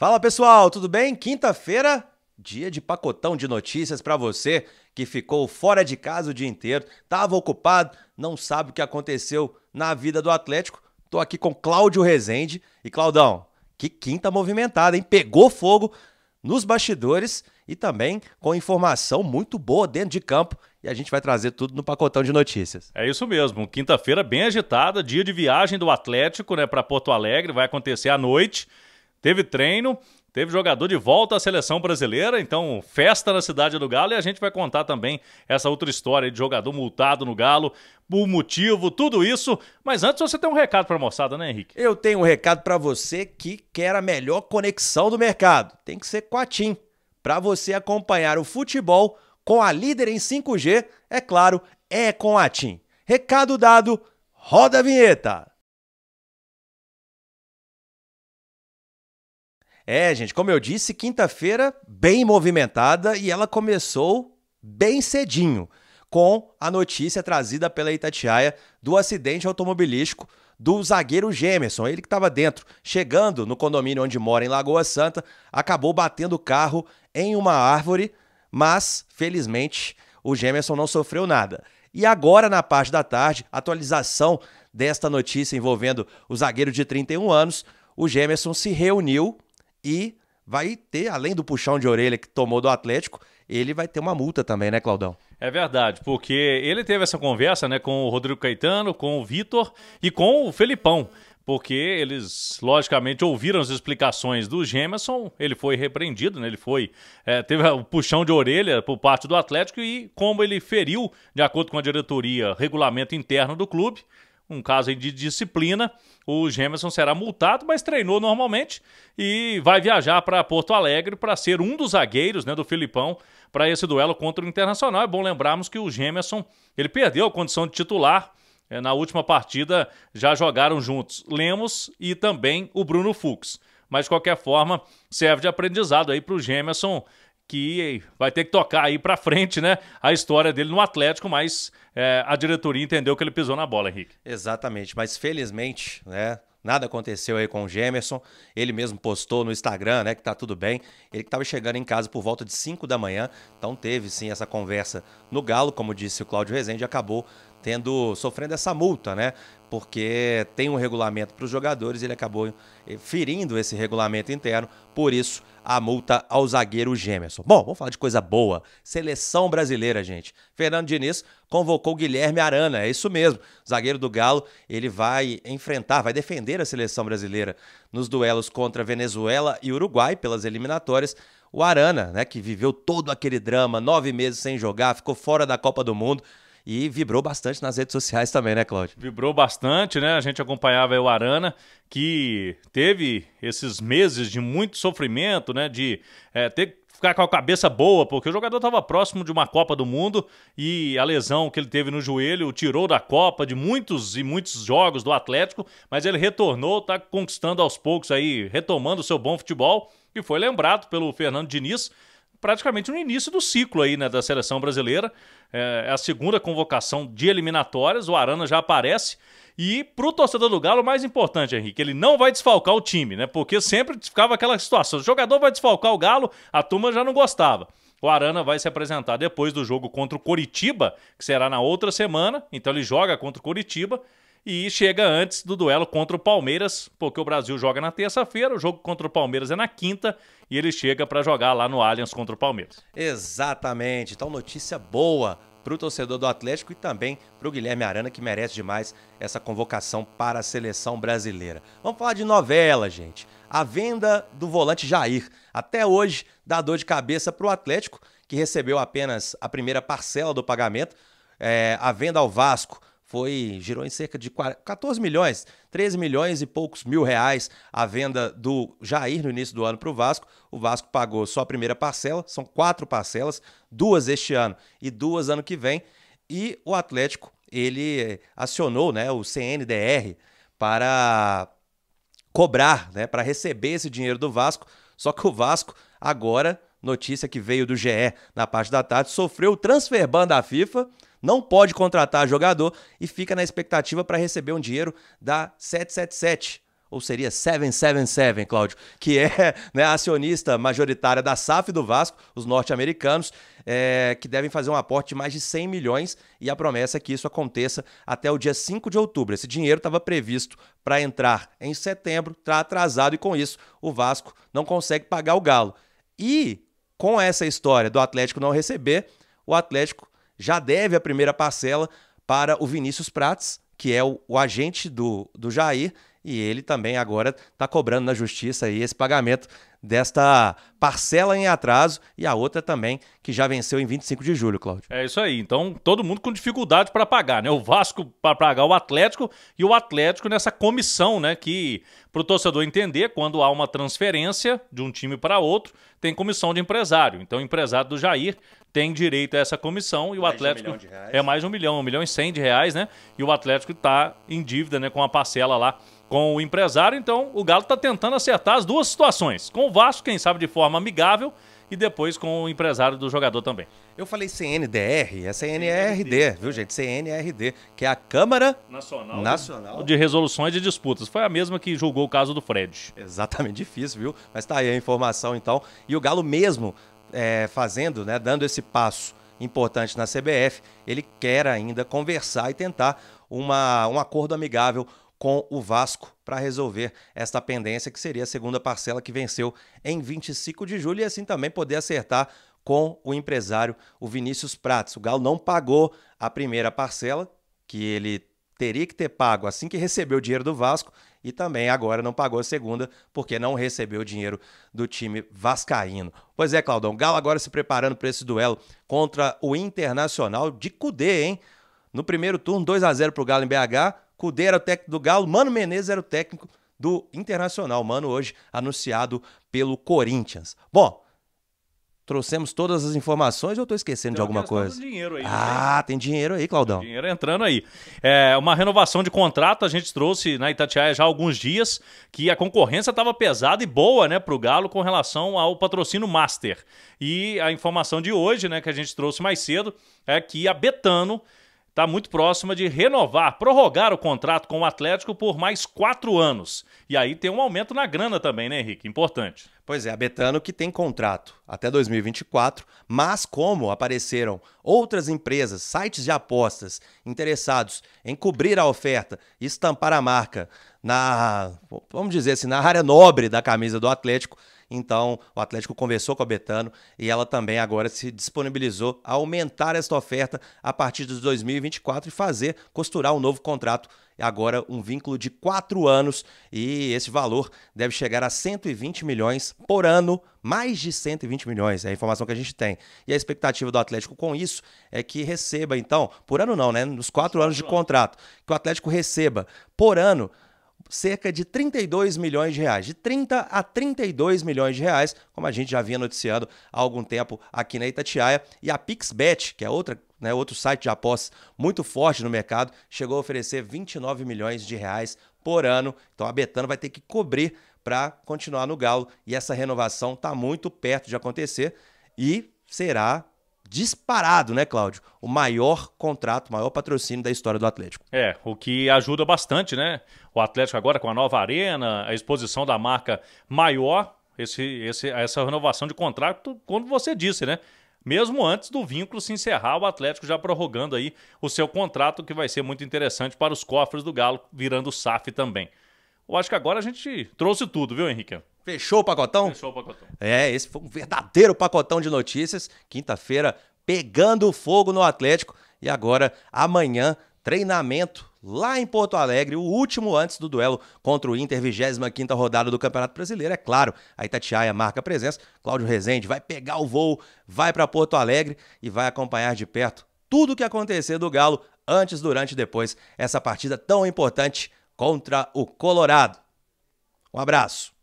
Fala pessoal, tudo bem? Quinta-feira, dia de pacotão de notícias para você que ficou fora de casa o dia inteiro, estava ocupado, não sabe o que aconteceu na vida do Atlético. Tô aqui com Cláudio Rezende e Claudão, que quinta movimentada, hein? Pegou fogo nos bastidores e também com informação muito boa dentro de campo. E a gente vai trazer tudo no pacotão de notícias. É isso mesmo. Quinta-feira bem agitada, dia de viagem do Atlético, né, para Porto Alegre, vai acontecer à noite. Teve treino, Teve jogador de volta à seleção brasileira, então festa na cidade do Galo e a gente vai contar também essa outra história de jogador multado no Galo, o motivo, tudo isso. Mas antes você tem um recado para a moçada, né, Henrique? Eu tenho um recado para você que quer a melhor conexão do mercado. Tem que ser com a TIM. Para você acompanhar o futebol com a líder em 5G, é claro, é com a TIM. Recado dado, roda a vinheta. É, gente, como eu disse, quinta-feira bem movimentada e ela começou bem cedinho com a notícia trazida pela Itatiaia do acidente automobilístico do zagueiro Gemerson, ele que estava dentro, chegando no condomínio onde mora em Lagoa Santa, acabou batendo o carro em uma árvore, mas felizmente o Gemerson não sofreu nada. E agora na parte da tarde, atualização desta notícia envolvendo o zagueiro de 31 anos, o Gemerson se reuniu e vai ter, além do puxão de orelha que tomou do Atlético, ele vai ter uma multa também, né, Claudão? É verdade, porque ele teve essa conversa né, com o Rodrigo Caetano, com o Vitor e com o Felipão porque eles, logicamente, ouviram as explicações do Gemerson, ele foi repreendido, né? ele foi, é, teve um puxão de orelha por parte do Atlético e como ele feriu, de acordo com a diretoria, regulamento interno do clube, um caso de disciplina. O Gemerson será multado, mas treinou normalmente e vai viajar para Porto Alegre para ser um dos zagueiros né, do Filipão para esse duelo contra o Internacional. É bom lembrarmos que o Gemerson ele perdeu a condição de titular é, na última partida. Já jogaram juntos Lemos e também o Bruno Fux. Mas de qualquer forma serve de aprendizado aí para o Gemerson que vai ter que tocar aí para frente, né, a história dele no Atlético, mas é, a diretoria entendeu que ele pisou na bola, Henrique. Exatamente, mas felizmente, né, nada aconteceu aí com o Gemerson. Ele mesmo postou no Instagram, né, que tá tudo bem. Ele que tava chegando em casa por volta de 5 da manhã, então teve sim essa conversa no Galo, como disse o Cláudio Rezende, acabou tendo sofrendo essa multa, né? porque tem um regulamento para os jogadores, ele acabou eh, ferindo esse regulamento interno, por isso a multa ao zagueiro Gemerson. Bom, vamos falar de coisa boa. Seleção brasileira, gente. Fernando Diniz convocou Guilherme Arana, é isso mesmo. Zagueiro do Galo, ele vai enfrentar, vai defender a seleção brasileira nos duelos contra Venezuela e Uruguai pelas eliminatórias. O Arana, né, que viveu todo aquele drama, nove meses sem jogar, ficou fora da Copa do Mundo e vibrou bastante nas redes sociais também, né, Cláudio? Vibrou bastante, né? A gente acompanhava o Arana, que teve esses meses de muito sofrimento, né? De é, ter que ficar com a cabeça boa, porque o jogador estava próximo de uma Copa do Mundo e a lesão que ele teve no joelho o tirou da Copa, de muitos e muitos jogos do Atlético, mas ele retornou, está conquistando aos poucos aí, retomando o seu bom futebol, e foi lembrado pelo Fernando Diniz praticamente no início do ciclo aí, né, da seleção brasileira. É, é a segunda convocação de eliminatórias, o Arana já aparece. E pro torcedor do Galo, o mais importante, Henrique, ele não vai desfalcar o time, né? Porque sempre ficava aquela situação: o jogador vai desfalcar o Galo, a turma já não gostava. O Arana vai se apresentar depois do jogo contra o Coritiba, que será na outra semana, então ele joga contra o Coritiba e chega antes do duelo contra o Palmeiras, porque o Brasil joga na terça-feira, o jogo contra o Palmeiras é na quinta e ele chega para jogar lá no Allianz contra o Palmeiras. Exatamente. Então notícia boa para o torcedor do Atlético e também para o Guilherme Arana, que merece demais essa convocação para a seleção brasileira. Vamos falar de novela, gente. A venda do volante Jair. Até hoje dá dor de cabeça para o Atlético, que recebeu apenas a primeira parcela do pagamento. É, a venda ao Vasco foi girou em cerca de 14 milhões, 13 milhões e poucos mil reais a venda do Jair no início do ano para o Vasco. O Vasco pagou só a primeira parcela, são quatro parcelas, duas este ano e duas ano que vem. E o Atlético ele acionou né, o CNDR para cobrar, né, para receber esse dinheiro do Vasco. Só que o Vasco agora notícia que veio do GE na parte da tarde, sofreu o transfer ban da FIFA, não pode contratar jogador e fica na expectativa para receber um dinheiro da 777. Ou seria 777, Cláudio, que é né, acionista majoritária da SAF do Vasco, os norte-americanos, é, que devem fazer um aporte de mais de 100 milhões e a promessa é que isso aconteça até o dia 5 de outubro. Esse dinheiro estava previsto para entrar em setembro, está atrasado e com isso o Vasco não consegue pagar o galo. E com essa história do Atlético não receber, o Atlético já deve a primeira parcela para o Vinícius Prates, que é o, o agente do, do Jair, e ele também agora está cobrando na justiça aí esse pagamento desta parcela em atraso e a outra também que já venceu em 25 de julho, Cláudio. É isso aí. Então, todo mundo com dificuldade para pagar, né? O Vasco para pagar o Atlético e o Atlético nessa comissão, né, que para o torcedor entender, quando há uma transferência de um time para outro, tem comissão de empresário. Então, o empresário do Jair tem direito a essa comissão e o mais Atlético um é mais um milhão, um milhão e cem de reais, né? E o Atlético está em dívida, né, com a parcela lá com o empresário. Então, o Galo está tentando acertar as duas situações. Com o Vasco, quem sabe de forma amigável, e depois com o empresário do jogador também. Eu falei CNDR, é CNRD, viu gente? CNRD, que é a Câmara Nacional, Nacional de Resoluções de Disputas. Foi a mesma que julgou o caso do Fred. Exatamente, difícil, viu? Mas tá aí a informação então. E o Galo mesmo é, fazendo, né, dando esse passo importante na CBF, ele quer ainda conversar e tentar uma, um acordo amigável com o Vasco para resolver esta pendência, que seria a segunda parcela que venceu em 25 de julho, e assim também poder acertar com o empresário, o Vinícius Prates. O Galo não pagou a primeira parcela, que ele teria que ter pago assim que recebeu o dinheiro do Vasco, e também agora não pagou a segunda, porque não recebeu o dinheiro do time vascaíno. Pois é, Claudão, Galo agora se preparando para esse duelo contra o Internacional de Cudê, hein? No primeiro turno, 2 a 0 para o Galo em BH, Cudê era o técnico do Galo, Mano Menezes era o técnico do Internacional. Mano, hoje anunciado pelo Corinthians. Bom, trouxemos todas as informações ou eu esquecendo tem de alguma coisa? Dinheiro aí, ah, né? tem dinheiro aí, Claudão. Tem dinheiro entrando aí. É, uma renovação de contrato a gente trouxe na Itatiaia já há alguns dias, que a concorrência estava pesada e boa, né, o Galo com relação ao patrocínio Master. E a informação de hoje, né, que a gente trouxe mais cedo, é que a Betano está muito próxima de renovar, prorrogar o contrato com o Atlético por mais quatro anos. E aí tem um aumento na grana também, né, Henrique? Importante. Pois é, a Betano que tem contrato até 2024, mas como apareceram outras empresas, sites de apostas interessados em cobrir a oferta e estampar a marca na, vamos dizer assim, na área nobre da camisa do Atlético, então, o Atlético conversou com a Betano e ela também agora se disponibilizou a aumentar esta oferta a partir de 2024 e fazer costurar um novo contrato agora um vínculo de quatro anos e esse valor deve chegar a 120 milhões por ano, mais de 120 milhões, é a informação que a gente tem. E a expectativa do Atlético com isso é que receba, então, por ano não, né? Nos quatro anos de contrato, que o Atlético receba por ano cerca de 32 milhões de reais, de 30 a 32 milhões de reais, como a gente já vinha noticiando há algum tempo aqui na Itatiaia, e a Pixbet, que é outra né, outro site de apostas muito forte no mercado, chegou a oferecer 29 milhões de reais por ano. Então a Betano vai ter que cobrir para continuar no galo e essa renovação está muito perto de acontecer e será disparado, né, Cláudio? O maior contrato, o maior patrocínio da história do Atlético. É, o que ajuda bastante, né? O Atlético agora com a nova arena, a exposição da marca maior, esse, esse, essa renovação de contrato, como você disse, né? Mesmo antes do vínculo se encerrar, o Atlético já prorrogando aí o seu contrato, que vai ser muito interessante para os cofres do Galo, virando SAF também. Eu acho que agora a gente trouxe tudo, viu, Henrique? Fechou o pacotão? Fechou o pacotão. É, esse foi um verdadeiro pacotão de notícias. Quinta-feira, pegando fogo no Atlético. E agora, amanhã, treinamento lá em Porto Alegre, o último antes do duelo contra o Inter, 25ª rodada do Campeonato Brasileiro. É claro, a Itatiaia marca a presença, Cláudio Rezende vai pegar o voo, vai para Porto Alegre e vai acompanhar de perto tudo o que acontecer do Galo antes, durante e depois essa partida tão importante contra o Colorado. Um abraço.